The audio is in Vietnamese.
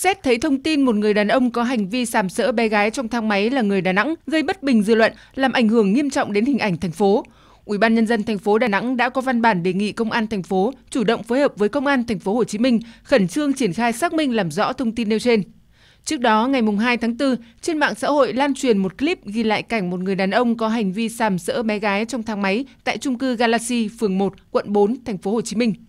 Xét thấy thông tin một người đàn ông có hành vi sàm sỡ bé gái trong thang máy là người Đà Nẵng gây bất bình dư luận, làm ảnh hưởng nghiêm trọng đến hình ảnh thành phố. Ủy ban nhân dân thành phố Đà Nẵng đã có văn bản đề nghị công an thành phố chủ động phối hợp với công an thành phố Hồ Chí Minh khẩn trương triển khai xác minh làm rõ thông tin nêu trên. Trước đó, ngày 2 tháng 4, trên mạng xã hội lan truyền một clip ghi lại cảnh một người đàn ông có hành vi sàm sỡ bé gái trong thang máy tại trung cư Galaxy, phường 1, quận 4, thành phố Hồ Chí Minh.